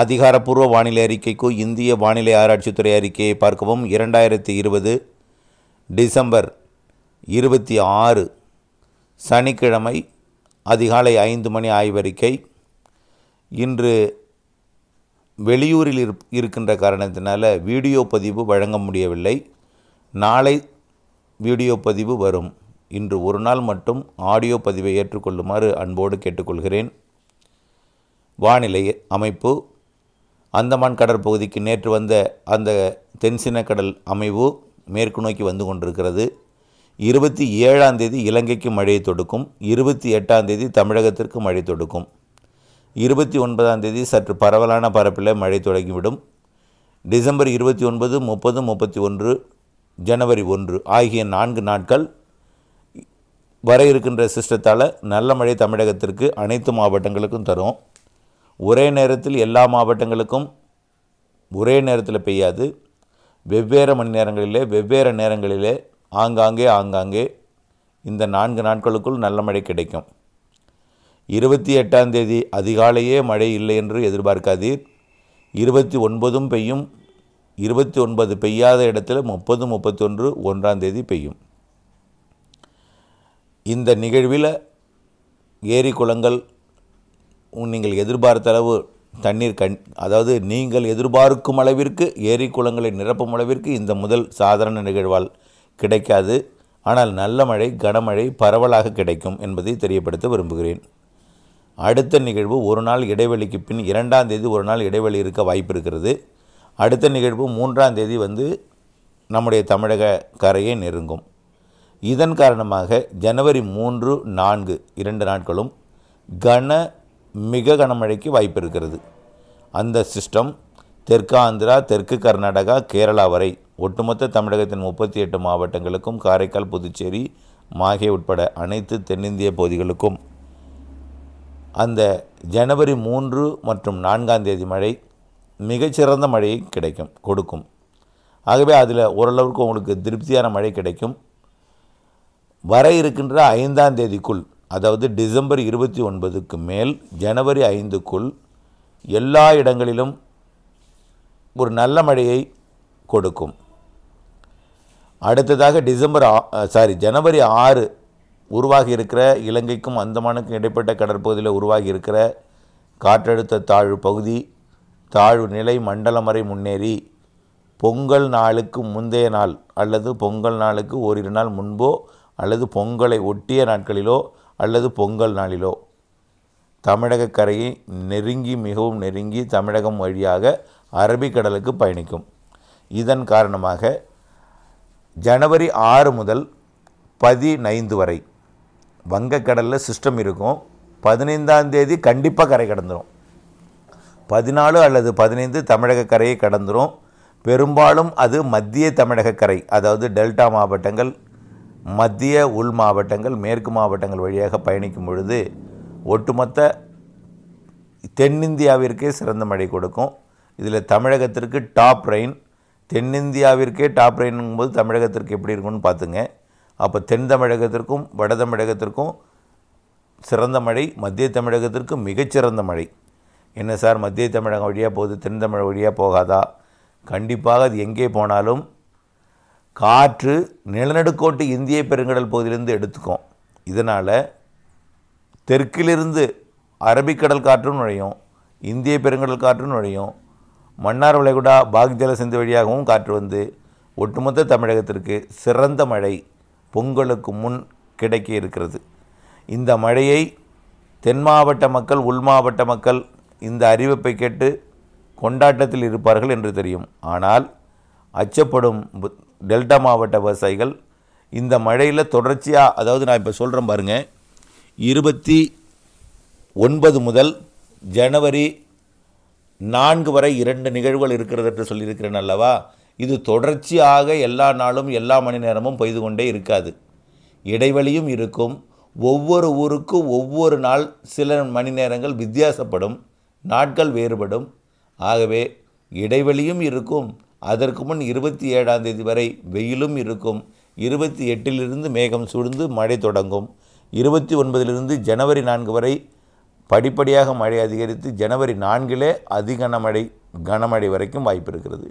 அதிகாரப்பூர்வ வானிலை அறிக்கைக்கு இந்திய வானிலை ஆராய்ச்சித்துறை அறிக்கையை பார்க்கவும் இரண்டாயிரத்தி இருபது டிசம்பர் இருபத்தி ஆறு சனிக்கிழமை அதிகாலை ஐந்து மணி ஆய்வறிக்கை இன்று வெளியூரில் இருக்கின்ற காரணத்தினால வீடியோ பதிவு வழங்க முடியவில்லை நாளை வீடியோ பதிவு வரும் இன்று ஒரு நாள் மட்டும் ஆடியோ பதிவை ஏற்றுக்கொள்ளுமாறு அன்போடு கேட்டுக்கொள்கிறேன் வானிலை அமைப்பு அந்தமான் கடற்பகுதிக்கு நேற்று வந்த அந்த தென்சினக்கடல் அமைவு மேற்கு நோக்கி வந்து கொண்டிருக்கிறது இருபத்தி ஏழாம் தேதி இலங்கைக்கு மழையை தொடுக்கும் இருபத்தி எட்டாம் தேதி தமிழகத்திற்கு மழை தொடுக்கும் இருபத்தி ஒன்பதாம் தேதி சற்று பரவலான பரப்பில் மழை தொடங்கிவிடும் டிசம்பர் இருபத்தி ஒன்பது முப்பது முப்பத்தி ஒன்று ஜனவரி ஒன்று ஆகிய நான்கு நாட்கள் வர இருக்கின்ற சிஸ்டத்தால் நல்ல மழை தமிழகத்திற்கு அனைத்து மாவட்டங்களுக்கும் தரும் ஒரே நேரத்தில் எல்லா மாவட்டங்களுக்கும் ஒரே நேரத்தில் பெய்யாது வெவ்வேறு மணி நேரங்களிலே வெவ்வேறு நேரங்களிலே ஆங்காங்கே ஆங்காங்கே இந்த நான்கு நாட்களுக்குள் நல்ல மழை கிடைக்கும் இருபத்தி எட்டாம் தேதி அதிகாலையே மழை இல்லை என்று எதிர்பார்க்காதீர் இருபத்தி ஒன்பதும் பெய்யும் இருபத்தி ஒன்பது பெய்யாத இடத்துல முப்பது முப்பத்தொன்று ஒன்றாம் தேதி பெய்யும் இந்த நிகழ்வில் ஏரி குளங்கள் நீங்கள் எதிர்பார்த்த அளவு தண்ணீர் கண் அதாவது நீங்கள் எதிர்பார்க்கும் அளவிற்கு ஏரி குளங்களை நிரப்பும் அளவிற்கு இந்த முதல் சாதாரண நிகழ்வால் கிடைக்காது ஆனால் நல்ல மழை கனமழை பரவலாக கிடைக்கும் என்பதை தெரியப்படுத்த விரும்புகிறேன் அடுத்த நிகழ்வு ஒரு நாள் இடைவெளிக்கு பின் இரண்டாம் தேதி ஒரு நாள் இடைவெளி இருக்க வாய்ப்பு இருக்கிறது அடுத்த நிகழ்வு மூன்றாம் தேதி வந்து நம்முடைய தமிழக கரையை நெருங்கும் இதன் காரணமாக ஜனவரி மூன்று நான்கு இரண்டு நாட்களும் கன மிக கனமழைக்கு வாய்ப்பு இருக்கிறது அந்த சிஸ்டம் தெற்கு ஆந்திரா தெற்கு கர்நாடகா கேரளா வரை ஒட்டுமொத்த தமிழகத்தின் முப்பத்தி எட்டு மாவட்டங்களுக்கும் காரைக்கால் புதுச்சேரி மாகே உட்பட அனைத்து தென்னிந்திய பகுதிகளுக்கும் அந்த ஜனவரி மூன்று மற்றும் நான்காம் தேதி மழை மிகச்சிறந்த மழையை கிடைக்கும் கொடுக்கும் ஆகவே அதில் ஓரளவுக்கு உங்களுக்கு திருப்தியான மழை கிடைக்கும் வர இருக்கின்ற ஐந்தாம் தேதிக்குள் அதாவது டிசம்பர் இருபத்தி ஒன்பதுக்கு மேல் ஜனவரி ஐந்துக்குள் எல்லா இடங்களிலும் ஒரு நல்ல மழையை கொடுக்கும் அடுத்ததாக டிசம்பர் சாரி ஜனவரி ஆறு உருவாகி இருக்கிற இலங்கைக்கும் அந்தமானுக்கும் இடைப்பட்ட கடற்பகுதியில் உருவாகி இருக்கிற காற்றழுத்த தாழ்வு பகுதி தாழ்வு நிலை மண்டலம் வரை முன்னேறி பொங்கல் நாளுக்கு முந்தைய நாள் அல்லது பொங்கல் நாளுக்கு ஓரிரு நாள் முன்போ அல்லது பொங்கலை ஒட்டிய நாட்களிலோ அல்லது பொங்கல் நாளிலோ தமிழக கரையை நெருங்கி மிகவும் நெருங்கி தமிழகம் வழியாக அரபிக்கடலுக்கு பயணிக்கும் இதன் காரணமாக ஜனவரி ஆறு முதல் பதினைந்து வரை வங்கக்கடலில் சிஸ்டம் இருக்கும் பதினைந்தாம் தேதி கண்டிப்பாக கரை கடந்துடும் பதினாலு அல்லது பதினைந்து தமிழக கரையை கடந்துடும் பெரும்பாலும் அது மத்திய தமிழக கரை அதாவது டெல்டா மாவட்டங்கள் மத்திய உள் மாவட்டங்கள் மேற்கு மாவட்டங்கள் வழியாக பயணிக்கும் பொழுது ஒட்டுமொத்த தென்னிந்தியாவிற்கே சிறந்த மழை கொடுக்கும் இதில் தமிழகத்திற்கு டாப் ரெயின் தென்னிந்தியாவிற்கே டாப் ரெயின்ங்கும்போது தமிழகத்திற்கு எப்படி இருக்கும்னு பார்த்துங்க அப்போ தென் தமிழகத்திற்கும் வட தமிழகத்திற்கும் சிறந்த மழை மத்திய தமிழகத்திற்கு மிகச்சிறந்த மழை என்ன சார் மத்திய தமிழகம் வழியாக போகுது தென் தமிழக வழியாக போகாதா கண்டிப்பாக அது எங்கே போனாலும் காற்று நிலநடுக்கோட்டு இந்திய பெருங்கடல் பகுதியிலிருந்து எடுத்துக்கும் இதனால் தெற்கிலிருந்து அரபிக்கடல் காற்றும் நுழையும் இந்திய பெருங்கடல் காற்றும் நுழையும் மன்னார் வளைகுடா பாக்ஜல சிந்து வழியாகவும் காற்று வந்து ஒட்டுமொத்த தமிழகத்திற்கு சிறந்த மழை பொங்கலுக்கு முன் கிடைக்க இருக்கிறது இந்த மழையை தென் மாவட்ட மக்கள் உள் மாவட்ட மக்கள் இந்த அறிவிப்பை கேட்டு கொண்டாட்டத்தில் இருப்பார்கள் என்று தெரியும் ஆனால் அச்சப்படும் டெல்டா மாவட்ட விவசாயிகள் இந்த மழையில் தொடர்ச்சியாக அதாவது நான் இப்போ சொல்கிறேன் பாருங்கள் இருபத்தி ஒன்பது முதல் ஜனவரி நான்கு வரை இரண்டு நிகழ்வுகள் இருக்கிறதற்று சொல்லியிருக்கிறேன் அல்லவா இது தொடர்ச்சியாக எல்லா நாளும் எல்லா மணி நேரமும் பெய்து கொண்டே இருக்காது இடைவெளியும் இருக்கும் ஒவ்வொரு ஊருக்கும் ஒவ்வொரு நாள் சில மணி நேரங்கள் வித்தியாசப்படும் நாட்கள் வேறுபடும் ஆகவே இடைவெளியும் இருக்கும் அதற்கு முன் இருபத்தி ஏழாம் தேதி வரை வெயிலும் இருக்கும் இருபத்தி எட்டிலிருந்து மேகம் சுழ்ந்து மழை தொடங்கும் இருபத்தி ஒன்பதிலிருந்து ஜனவரி நான்கு வரை படிப்படியாக மழை அதிகரித்து ஜனவரி நான்கிலே அதிகனமழை கனமழை வரைக்கும் வாய்ப்பு இருக்கிறது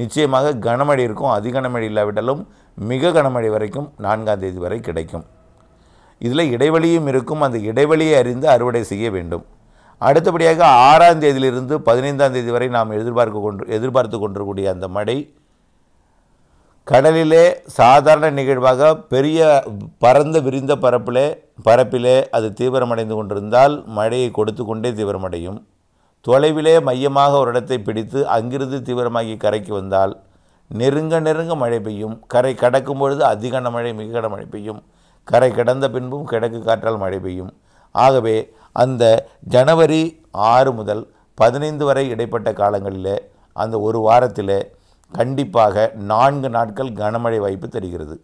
நிச்சயமாக கனமழை இருக்கும் அதிகனமழை இல்லாவிட்டாலும் மிக கனமழை வரைக்கும் நான்காம் தேதி வரை கிடைக்கும் இதில் இடைவெளியும் இருக்கும் அந்த இடைவெளியை அறிந்து அறுவடை செய்ய வேண்டும் அடுத்தபடியாக ஆறாம் தேதியிலிருந்து பதினைந்தாம் தேதி வரை நாம் எதிர்பார்க்க கொண்டு எதிர்பார்த்து கொண்டிருக்கூடிய அந்த மழை கடலிலே சாதாரண நிகழ்வாக பெரிய பரந்த விரிந்த பரப்பிலே பரப்பிலே அது தீவிரமடைந்து கொண்டிருந்தால் மழையை கொடுத்து கொண்டே தீவிரமடையும் தொலைவிலே மையமாக ஒரு இடத்தை பிடித்து அங்கிருந்து தீவிரமாகி கரைக்கு வந்தால் நெருங்க நெருங்க மழை பெய்யும் கரை கடக்கும் பொழுது அதிகன மழை மிக மழை பெய்யும் கரை கடந்த பின்பும் கிடக்கு காற்றால் மழை பெய்யும் ஆகவே அந்த ஜனவரி ஆறு முதல் பதினைந்து வரை இடைப்பட்ட காலங்களில் அந்த ஒரு வாரத்தில் கண்டிப்பாக நான்கு நாட்கள் கனமழை வாய்ப்பு தெரிகிறது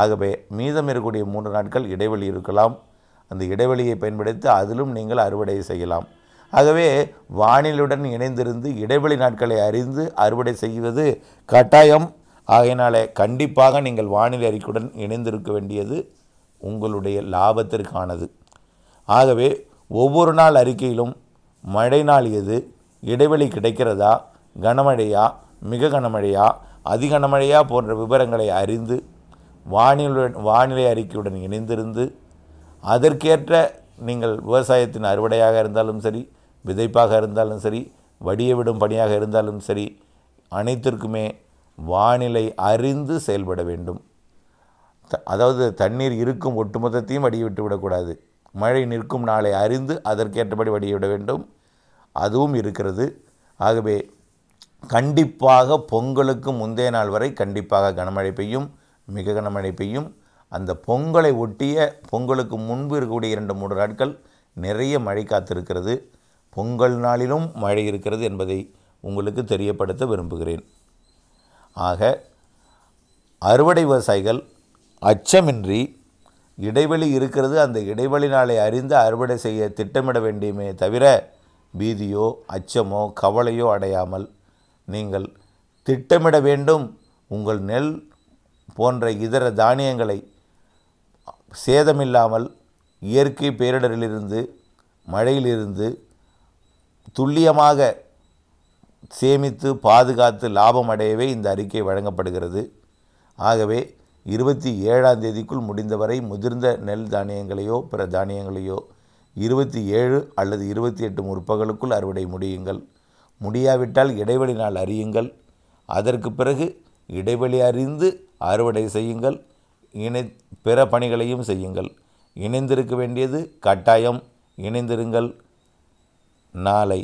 ஆகவே மீதம் இருக்கக்கூடிய மூன்று நாட்கள் இடைவெளி இருக்கலாம் அந்த இடைவெளியை பயன்படுத்தி அதிலும் நீங்கள் அறுவடை செய்யலாம் ஆகவே வானிலையுடன் இணைந்திருந்து இடைவெளி நாட்களை அறிந்து அறுவடை செய்வது கட்டாயம் ஆகையினாலே கண்டிப்பாக நீங்கள் வானிலை அறிக்கையுடன் இணைந்திருக்க வேண்டியது உங்களுடைய லாபத்திற்கானது ஆகவே ஒவ்வொரு நாள் அறிக்கையிலும் மழை நாள் எது இடைவெளி கிடைக்கிறதா கனமழையா மிக கனமழையா அதிகனமழையா கனமழையா போன்ற விவரங்களை அறிந்து வானிலுடன் வானிலை அறிக்கையுடன் இணைந்திருந்து அதற்கேற்ற நீங்கள் விவசாயத்தின் அறுவடையாக இருந்தாலும் சரி விதைப்பாக இருந்தாலும் சரி வடிய விடும் பணியாக இருந்தாலும் சரி அனைத்திற்குமே வானிலை அறிந்து செயல்பட வேண்டும் அதாவது தண்ணீர் இருக்கும் ஒட்டுமொத்தத்தையும் வடிவிட்டு விடக்கூடாது மழை நிற்கும் நாளை அறிந்து அதற்கேற்றபடி வடிவிட வேண்டும் அதுவும் இருக்கிறது ஆகவே கண்டிப்பாக பொங்கலுக்கு முந்தைய நாள் வரை கண்டிப்பாக கனமழை பெய்யும் மிக கனமழை பெய்யும் அந்த பொங்கலை ஒட்டிய பொங்கலுக்கு முன்பு இருக்கக்கூடிய இரண்டு மூன்று நாட்கள் நிறைய மழை காத்திருக்கிறது பொங்கல் நாளிலும் மழை இருக்கிறது என்பதை உங்களுக்கு தெரியப்படுத்த விரும்புகிறேன் ஆக அறுவடை விவசாயிகள் அச்சமின்றி இடைவெளி இருக்கிறது அந்த இடைவெளினாலே அறிந்து அறுவடை செய்ய திட்டமிட வேண்டியமே தவிர பீதியோ அச்சமோ கவலையோ அடையாமல் நீங்கள் திட்டமிட வேண்டும் உங்கள் நெல் போன்ற இதர தானியங்களை சேதமில்லாமல் இயற்கை பேரிடரிலிருந்து மழையிலிருந்து துல்லியமாக சேமித்து பாதுகாத்து லாபம் அடையவே இந்த அறிக்கை வழங்கப்படுகிறது ஆகவே இருபத்தி ஏழாம் தேதிக்குள் முடிந்தவரை முதிர்ந்த நெல் தானியங்களையோ பிற தானியங்களையோ இருபத்தி ஏழு அல்லது இருபத்தி எட்டு முற்பகலுக்குள் அறுவடை முடியுங்கள் முடியாவிட்டால் இடைவெளி நாள் அறியுங்கள் அதற்கு பிறகு இடைவெளி அறிந்து அறுவடை செய்யுங்கள் இணை பிற பணிகளையும் செய்யுங்கள் இணைந்திருக்க வேண்டியது கட்டாயம் இணைந்திருங்கள் நாளை